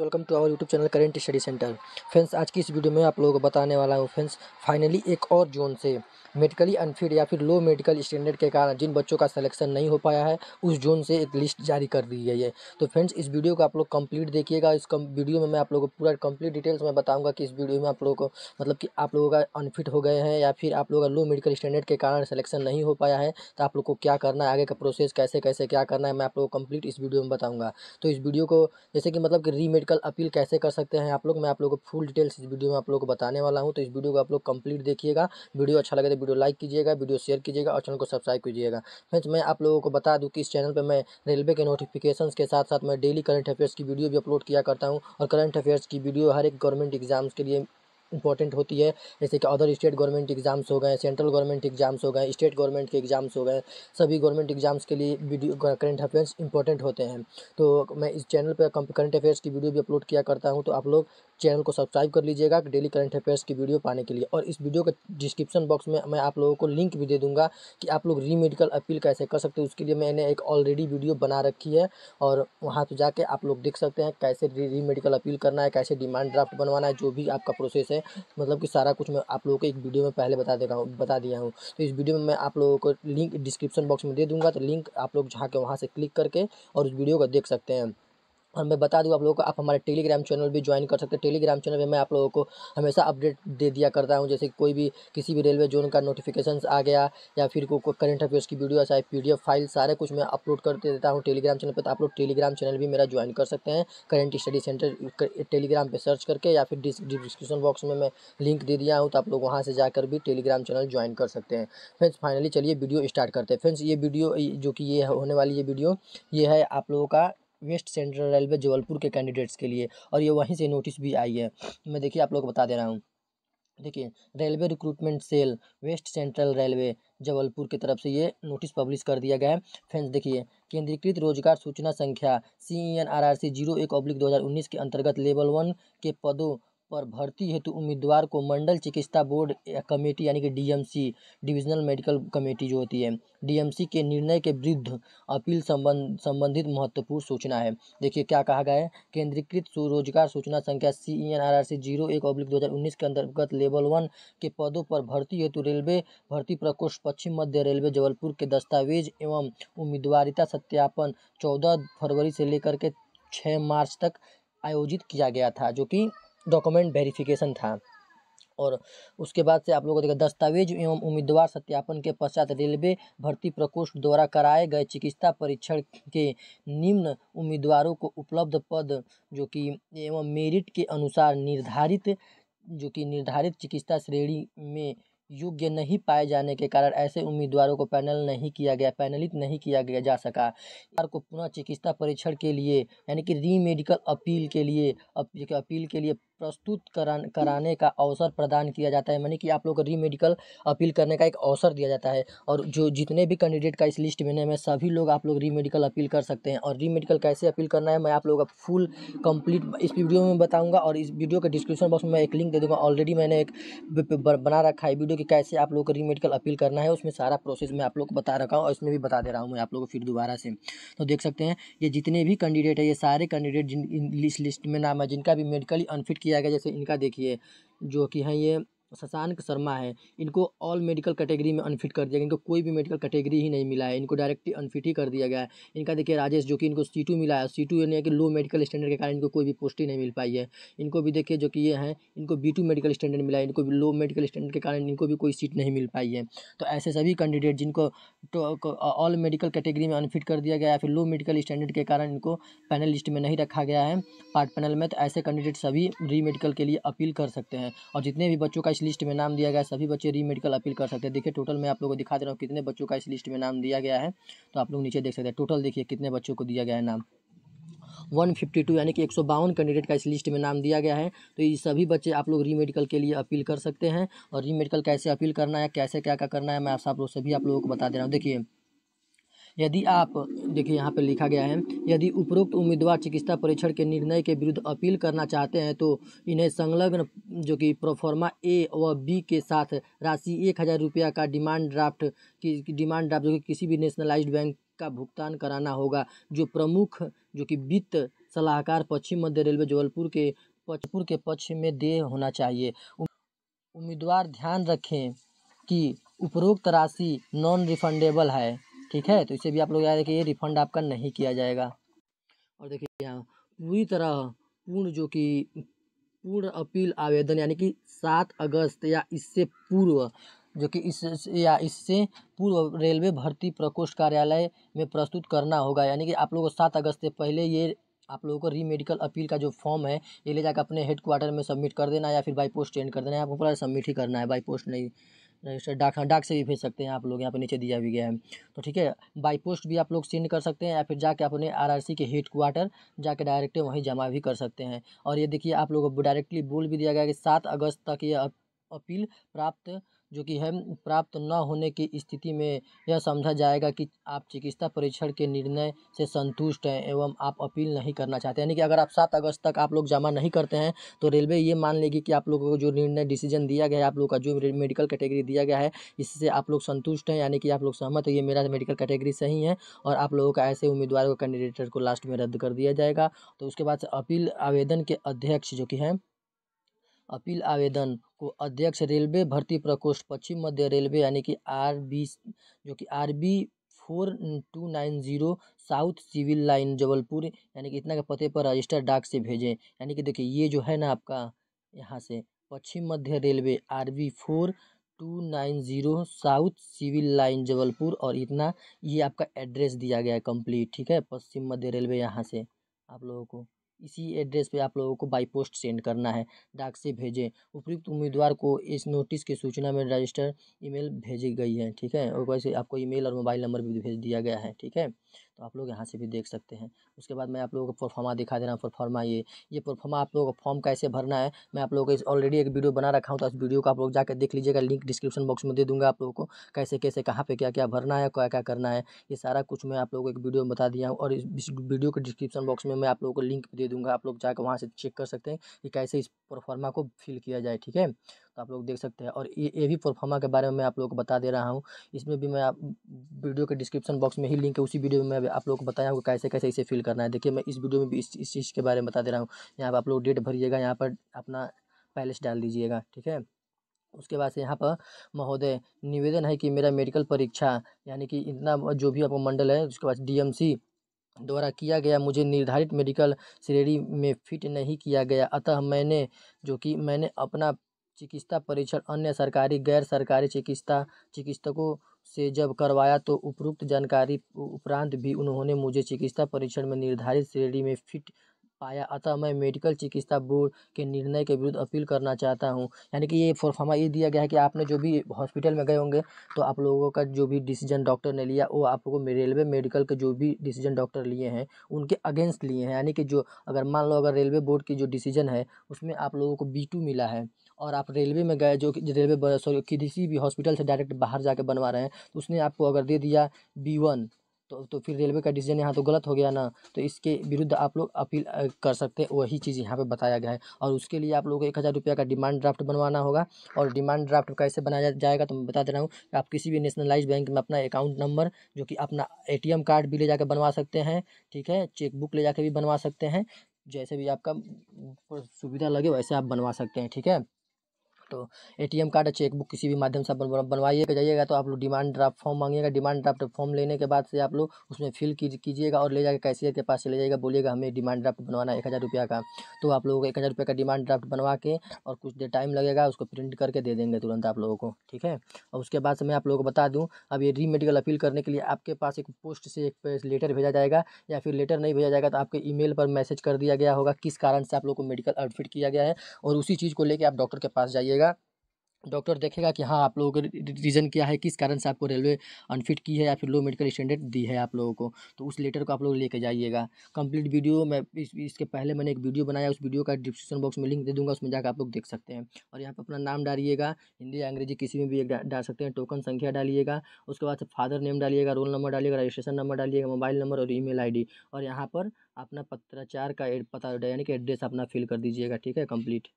welcome to our YouTube channel current study centre friends आज की इस वीडियो में आप लोगों को बताने वाला हूँ फ्रेंड्स फाइनली एक और जोन से मेडिकली अनफिट या फिर लो मेडिकल स्टैंडर्ड के कारण जिन बच्चों का सिलेक्शन नहीं हो पाया है उस जोन से एक लिस्ट जारी कर दी गई है तो फ्रेंड्स इस वीडियो को आप लोग कंप्लीट देखिएगा इस वीडियो में मैं आप लोगों को पूरा कंप्लीट डिटेल्स में बताऊँगा कि इस वीडियो में आप लोगों को मतलब कि आप लोगों का अनफिट हो गए हैं या फिर आप लोगों का लो मेडिकल स्टैंडर्ड के कारण सिलेक्शन नहीं हो पाया है तो आप लोग को क्या करना है आगे का प्रोसेस कैसे कैसे क्या करना है मैं आप लोग को कम्प्लीट इस वीडियो में बताऊँगा तो इस वीडियो को जैसे कि मतलब कि री मेडिकल अपील कैसे कर सकते हैं आप लोग मैं आप लोगों को फुल डिटेल्स इस वीडियो में आप लोगों को बताने वाला हूँ तो इस वीडियो को आप लोग कंप्लीट देखिएगा वीडियो अच्छा लगे तो वीडियो लाइक कीजिएगा वीडियो शेयर कीजिएगा और चैनल को सब्सक्राइब कीजिएगा फ्रेंड्स मैं आप लोगों को बता दूँ कि इस चैनल पर मैं रेलवे के नोटिफिकेशन के साथ साथ मैं डेली करंट अफेयर्स की वीडियो भी अपलोड किया करता हूँ और करंट अफेयर्स की वीडियो हर एक गवर्नमेंट एग्जाम्स के लिए इंपॉर्टेंट होती है जैसे कि अदर स्टेट गवर्नमेंट एग्ज़ाम्स हो गए सेंट्रल गवर्नमेंट एग्ज़ाम्स हो गए स्टेट गवर्नमेंट के एग्ज़ाम्स हो गए सभी गवर्नमेंट एग्ज़ाम्स के लिए वीडियो करंट अफेयर्स इंपॉर्टेंट होते हैं तो मैं इस चैनल पर करंट अफेयर्स की वीडियो भी अपलोड किया करता हूँ तो आप लोग चैनल को सब्सक्राइब कर लीजिएगा डेली करंट अफेयर्स की वीडियो पाने के लिए और इस वीडियो के डिस्क्रिप्शन बॉक्स में मैं आप लोगों को लिंक भी दे दूंगा कि आप लोग री मेडिकल अपील कैसे कर सकते हैं उसके लिए मैंने एक ऑलरेडी वीडियो बना रखी है और वहाँ पर तो जाके आप लोग देख सकते हैं कैसे री मेडिकल अपील करना है कैसे डिमांड ड्राफ्ट बनवाना है जो भी आपका प्रोसेस है में मतलब कि सारा कुछ मैं आप लोगों को एक वीडियो में पहले बता देगा बता दिया हूँ तो इस वीडियो में मैं आप लोगों को लिंक डिस्क्रिप्शन बॉक्स में दे दूँगा तो लिंक आप लोग के वहाँ से क्लिक करके और उस वीडियो को देख सकते हैं और मैं बता दूं आप लोगों को आप हमारे टेलीग्राम चैनल भी ज्वाइन कर सकते हैं टेलीग्राम चैनल में मैं आप लोगों को हमेशा अपडेट दे दिया करता हूं जैसे कोई भी किसी भी रेलवे जोन का नोटिफिकेशन आ गया या फिर कोई करंट अफेयर्स की वीडियो चाहे पी फाइल सारे कुछ मैं अपलोड कर देता हूँ टेलीग्राम चैनल पर तो आप लोग टेलीग्राम चैनल भी मेरा ज्वाइन कर सकते हैं करंट स्टडी सेंटर टेलीग्राम पर सर्च करके या फिर डिस्क्रिप्शन बॉक्स में मैं लिंक दे दिया हूँ तो आप लोग वहाँ से जाकर भी टेलीग्राम चैनल ज्वाइन कर सकते हैं फ्रेंड्स फाइनली चलिए वीडियो स्टार्ट करते हैं फ्रेंड्स ये वीडियो जो कि ये होने वाली ये वीडियो ये है आप लोगों का वेस्ट सेंट्रल रेलवे जबलपुर के कैंडिडेट्स के लिए और ये वहीं से नोटिस भी आई है मैं देखिए आप लोग को बता दे रहा हूँ देखिए railway recruitment cell West Central railway Jabalpur की तरफ से ये नोटिस पब्लिश कर दिया गया है फ्रेंड्स देखिए केंद्रीकृत रोजगार सूचना संख्या C N R R C zero एक ऑब्लिक दो हज़ार उन्नीस के अंतर्गत लेवल वन के पदों पर भर्ती हेतु उम्मीदवार को मंडल चिकित्सा बोर्ड या कमेटी यानी कि डीएमसी डिविजनल मेडिकल कमेटी जो होती है डीएमसी के निर्णय के विरुद्ध अपील संबंध संबंधित महत्वपूर्ण सूचना है देखिए क्या कहा गया है केंद्रीकृत रोजगार सूचना संख्या C E N R R C zero एक अब्लिक दो हज़ार उन्नीस के अंतर्गत लेवल वन के पदों पर भर्ती हेतु रेलवे भर्ती प्रकोष्ठ पश्चिम मध्य रेलवे जबलपुर के दस्तावेज एवं उम्मीदवारिता सत्यापन चौदह फरवरी से लेकर के छः मार्च तक आयोजित किया गया था जो कि डॉक्यूमेंट वेरिफिकेशन था और उसके बाद से आप लोगों को देखा दस्तावेज एवं उम्मीदवार सत्यापन के पश्चात रेलवे भर्ती प्रकोष्ठ द्वारा कराए गए चिकित्सा परीक्षण के निम्न उम्मीदवारों को उपलब्ध पद जो कि एवं मेरिट के अनुसार निर्धारित जो कि निर्धारित चिकित्सा श्रेणी में योग्य नहीं पाए जाने के कारण ऐसे उम्मीदवारों को पैनल नहीं किया गया पैनलित नहीं किया गया जा सका को पुनः चिकित्सा परीक्षण के लिए यानी कि री मेडिकल अपील के लिए अपील के लिए प्रस्तुत करान कराने का अवसर प्रदान किया जाता है यानी कि आप लोग को री मेडिकल अपील करने का एक अवसर दिया जाता है और जो जितने भी कैंडिडेट का इस लिस्ट में नाम है सभी लोग आप लोग री मेडिकल अपील कर सकते हैं और री मेडिकल कैसे अपील करना है मैं आप लोगों का फुल कंप्लीट इस वीडियो में बताऊँगा और इस वीडियो के डिस्क्रिप्शन बॉक्स में मैं एक लिंक दे दूँगा ऑलरेडी मैंने एक बना रखा है वीडियो कि कैसे आप लोग को री मेडिकल अपील करना है उसमें सारा प्रोसेस मैं आप लोग को बता रखा हूँ और इसमें भी बता दे रहा हूँ मैं आप लोग को फिर दोबारा से तो देख सकते हैं ये जितने भी कैंडिडेट है ये सारे कैंडिडेट जिन इस लिस्ट में नाम है जिनका भी मेडिकली अनफिट किया गया जैसे इनका देखिए जो कि है ये शशांक शर्मा है इनको ऑल मेडिकल कैटेगरी में अनफिट कर दिया गया इनको कोई भी मेडिकल कैटेगरी ही नहीं मिला है इनको डायरेक्टली अनफिट ही कर दिया गया है इनका देखिए राजेश जो कि इनको सी टू मिला है सी टू यानी कि लो मेडिकल स्टैंडर्ड के कारण इनको कोई भी पोस्ट ही नहीं मिल पाई है इनको भी देखिए जो कि ये हैं इनको बी टू मेडिकल स्टैंडर्ड मिला है इनको भी लो मेडिकल स्टैंडर्ड के कारण इनको भी कोई सीट नहीं मिल पाई है तो ऐसे सभी कैंडिडेट जिनको ऑल मेडिकल कैटेगरी में अनफिट कर दिया गया या फिर लो मेडिकल स्टैंडर्ड के कारण इनको पैनल लिस्ट में नहीं रखा गया है पार्ट पैनल में तो ऐसे कैंडिडेट सभी री मेडिकल के लिए अपील कर सकते हैं और जितने भी बच्चों का इस लिस्ट में नाम दिया गया सभी बच्चे री मेडिकल अपील कर सकते हैं देखिए टोटल मैं आप लोगों को दिखा दे रहा हूँ कितने बच्चों का इस लिस्ट में नाम दिया गया है तो आप लोग नीचे देख सकते हैं टोटल देखिए कितने बच्चों को दिया गया है नाम वन फिफ्टी टू यानी कि एक सौ बावन कैंडिडेट का इस लिस्ट में नाम दिया गया है तो ये सभी बच्चे आप लोग री मेडिकल के लिए अपील कर सकते हैं और री मेडिकल कैसे अपील करना है कैसे क्या क्या करना है मैं आप लोग सभी आप लोगों को बता दे रहा हूँ देखिए यदि आप देखिए यहाँ पर लिखा गया है यदि उपरोक्त उम्मीदवार चिकित्सा परीक्षण के निर्णय के विरुद्ध अपील करना चाहते हैं तो इन्हें संलग्न जो कि प्रोफॉर्मा ए व बी के साथ राशि एक हज़ार रुपया का डिमांड ड्राफ्ट की डिमांड ड्राफ्ट जो कि किसी भी नेशनलाइज्ड बैंक का भुगतान कराना होगा जो प्रमुख जो कि वित्त सलाहकार पश्चिम मध्य रेलवे जबलपुर के पचपुर के पक्ष में दे होना चाहिए उम्मीदवार ध्यान रखें कि उपरोक्त राशि नॉन रिफंडेबल है ठीक है तो इसे भी आप लोग याद रखिए रिफंड आपका नहीं किया जाएगा और देखिए यहाँ पूरी तरह पूर्ण जो कि पूर्ण अपील आवेदन यानी कि सात अगस्त या इससे पूर्व जो कि इस या इससे पूर्व रेलवे भर्ती प्रकोष्ठ कार्यालय में प्रस्तुत करना होगा यानी कि आप लोगों को सात अगस्त से पहले ये आप लोगों को री अपील का जो फॉर्म है ये ले जाकर अपने हेड क्वार्टर में सबमिट कर देना या फिर बाई पोस्ट चेंज कर देना है आपको पूरा सबमिट ही करना है बाई पोस्ट नहीं रजिस्टर डाक डाक से भी भेज सकते हैं आप लोग यहाँ पे नीचे दिया भी गया है तो ठीक है बाई पोस्ट भी आप लोग सेंड कर सकते हैं या फिर जाके अपने आरआरसी के हेड क्वार्टर जाके डायरेक्ट वहीं जमा भी कर सकते हैं और ये देखिए आप लोग को डायरेक्टली बोल भी दिया गया कि सात अगस्त तक ये अपील प्राप्त जो कि है प्राप्त न होने की स्थिति में यह समझा जाएगा कि आप चिकित्सा परीक्षण के निर्णय से संतुष्ट हैं एवं आप अपील नहीं करना चाहते यानी कि अगर आप सात अगस्त तक आप लोग जमा नहीं करते हैं तो रेलवे ये मान लेगी कि आप लोगों को जो निर्णय डिसीजन दिया गया है आप लोग का जो मेडिकल कैटेगरी दिया गया है इससे आप लोग संतुष्ट हैं यानी कि आप लोग सहमत है ये मेरा मेडिकल कैटेगरी सही है और आप लोगों का ऐसे उम्मीदवार को कैंडिडेटर को लास्ट में रद्द कर दिया जाएगा तो उसके बाद अपील आवेदन के अध्यक्ष जो कि हैं अपील आवेदन को अध्यक्ष रेलवे भर्ती प्रकोष्ठ पश्चिम मध्य रेलवे यानी कि आर बी जो कि R B four two nine zero south civil line Jabalpur यानी कि इतना के पते पर रजिस्टर डाक से भेजें यानी कि देखिए ये जो है ना आपका यहाँ से पश्चिम मध्य railway R B four two nine zero south civil line Jabalpur और इतना ये आपका एड्रेस दिया गया है कंप्लीट ठीक है पश्चिम मध्य रेलवे यहाँ से आप लोगों को इसी एड्रेस पे आप लोगों को बाई पोस्ट सेंड करना है डाक से भेजें उपयुक्त उम्मीदवार को इस नोटिस की सूचना में रजिस्टर ईमेल भेजी गई है ठीक है और वैसे आपको ईमेल और मोबाइल नंबर भी भेज दिया गया है ठीक है तो आप लोग यहाँ से भी देख सकते हैं उसके बाद मैं आप लोगों को परफॉर्मा दिखा दे रहा हूँ परफॉर्मा ये ये परफॉर्मा आप लोगों को फॉर्म कैसे भरना है मैं आप लोगों को ऑलरेडी एक वीडियो बना रखा हूँ तो इस वीडियो को आप लोग जाकर देख लीजिएगा लिंक डिस्क्रिप्शन बॉक्स में दे दूँगा आप लोगों को कैसे कैसे कहाँ पर क्या क्या भरना है क्या क्या करना है ये सारा कुछ मैं आप लोगों को एक वीडियो बता दिया हूँ और इस वीडियो के डिस्क्रिप्शन बॉक्स में मैं आप लोगों को लिंक दे दूँगा आप लोग जाकर वहाँ से चेक कर सकते हैं कि कैसे इस परफॉर्मा को फिल किया जाए ठीक है तो आप लोग देख सकते हैं और ये ए भी प्रोफार्मा के बारे में मैं आप लोग को बता दे रहा हूँ इसमें भी मैं आप वीडियो के डिस्क्रिप्शन बॉक्स में ही लिंक है उसी वीडियो में आप लोग को बताया हूँ कैसे कैसे इसे फिल करना है देखिए मैं इस वीडियो में भी इस इस चीज़ के बारे में बता दे रहा हूँ यहाँ पर आप लोग डेट भरिएगा यहाँ पर अपना पैलेस डाल दीजिएगा ठीक है उसके बाद से यहाँ पर महोदय निवेदन है कि मेरा मेडिकल परीक्षा यानी कि इतना जो भी आपका मंडल है उसके बाद डीएमसी द्वारा किया गया मुझे निर्धारित मेडिकल श्रेणी में फिट नहीं किया गया अतः मैंने जो कि मैंने अपना चिकित्सा परीक्षण अन्य सरकारी गैर सरकारी चिकित्सा चिकित्सकों से जब करवाया तो उपरोक्त जानकारी उपरांत भी उन्होंने मुझे चिकित्सा परीक्षण में निर्धारित श्रेणी में फिट पाया अतः मैं मेडिकल चिकित्सा बोर्ड के निर्णय के विरुद्ध अपील करना चाहता हूँ यानी कि ये फॉर्मा ये दिया गया है कि आपने जो भी हॉस्पिटल में गए होंगे तो आप लोगों का जो भी डिसीजन डॉक्टर ने लिया वो आपको रेलवे मेडिकल के जो भी डिसीजन डॉक्टर लिए हैं उनके अगेंस्ट लिए हैं यानी कि जो अगर मान लो अगर रेलवे बोर्ड की जो डिसीजन है उसमें आप लोगों को बी टू मिला है और आप रेलवे में गए जो कि रेलवे सॉरी किसी भी हॉस्पिटल से डायरेक्ट बाहर जाके बनवा रहे हैं तो उसने आपको अगर दे दिया बी वन तो तो फिर रेलवे का डिसीजन यहाँ तो गलत हो गया ना तो इसके विरुद्ध आप लोग अपील कर सकते हैं वही चीज़ यहाँ पे बताया गया है और उसके लिए आप लोगों को एक हज़ार रुपये का डिमांड ड्राफ्ट बनवाना होगा और डिमांड ड्राफ्ट कैसे बनाया जाएगा तो मैं बता दे रहा हूँ कि आप किसी भी नेशनलाइज बैंक में अपना अकाउंट नंबर जो कि अपना ए कार्ड भी ले जाकर बनवा सकते हैं ठीक है चेकबुक ले जा भी बनवा सकते हैं जैसे भी आपका सुविधा लगे वैसे आप बनवा सकते हैं ठीक है तो एटीएम कार्ड चेकबुक किसी भी माध्यम से आप बनवाइएगा जाइएगा तो आप लोग डिमांड ड्राफ्ट फॉर्म मांगिएगा डिमांड ड्राफ्ट फॉर्म लेने के बाद से आप लोग उसमें फिल कीजिएगा और ले जाकर कैशियर के पास ले जाइएगा बोलिएगा हमें डिमांड ड्राफ्ट बनवाना है एक हज़ार रुपया का तो आप लोगों को एक हज़ार रुपये का डिमांड ड्राफ्ट बनवा के और कुछ देर टाइम लगेगा उसको प्रिंट करके दे देंगे तुरंत आप लोगों को ठीक है और उसके बाद से मैं आप लोगों को बता दूँ अब ये री मेडिकल अपील करने के लिए आपके पास एक पोस्ट से एक लेटर भेजा जाएगा या फिर लेटर नहीं भेजा जाएगा तो आपके ई पर मैसेज कर दिया गया होगा किस कारण से आप लोग को मेडिकल आउटफिट किया गया है और उसी चीज़ को लेकर आप डॉक्टर के पास जाइएगा करेगा डॉक्टर देखेगा कि हाँ आप लोगों का रीज़न क्या है किस कारण से आपको रेलवे अनफिट की है या फिर लो मेडिकल स्टैंडर्ड दी है आप लोगों को तो उस लेटर को आप लोग लेके जाइएगा कंप्लीट वीडियो मैं इस, इसके पहले मैंने एक वीडियो बनाया उस वीडियो का डिस्क्रिप्शन बॉक्स में लिंक दे दूंगा उसमें जाकर आप लोग देख सकते हैं और यहाँ पर अपना नाम डालिएगा हिंदी या अंग्रेजी किसी में भी एक डाल सकते हैं टोकन संख्या डालिएगा उसके बाद फादर नेम डालिएगा रोल नंबर डालिएगा रजिस्ट्रेशन नंबर डालिएगा मोबाइल नंबर और ई मेल और यहाँ पर अपना पत्राचार का पता यानी कि एड्रेस अपना फिल कर दीजिएगा ठीक है कम्प्लीट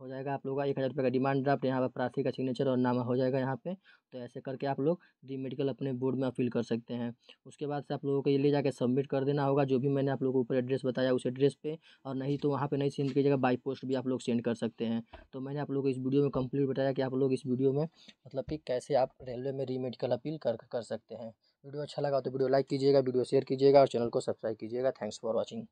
हो जाएगा आप लोगों का एक हज़ार रुपये का डिमांड ड्राफ्ट यहाँ पर प्रार्थी का सिग्नेचर और नाम हो जाएगा यहाँ पे तो ऐसे करके आप लोग डी मेडिकल अपने बोर्ड में अपील कर सकते हैं उसके बाद से आप लोगों को ये ले जाकर सबमिट कर देना होगा जो भी मैंने आप लोगों को ऊपर एड्रेस बताया उस एड्रेस पे और नहीं तो वहाँ पर नहीं सेंड कीजिएगा बाई पोस्ट भी आप लोग सेंड कर सकते हैं तो मैंने आप लोग को इस वीडियो में कम्प्लीट बताया कि आप लोग इस वीडियो में मतलब कि कैसे आप रेलवे में री मेडिकल अपील कर कर सकते हैं वीडियो अच्छा लगा तो वीडियो लाइक कीजिएगा वीडियो शेयर कीजिएगा और चैनल को सब्सक्राइब कीजिएगा थैंक्स फॉर वॉचिंग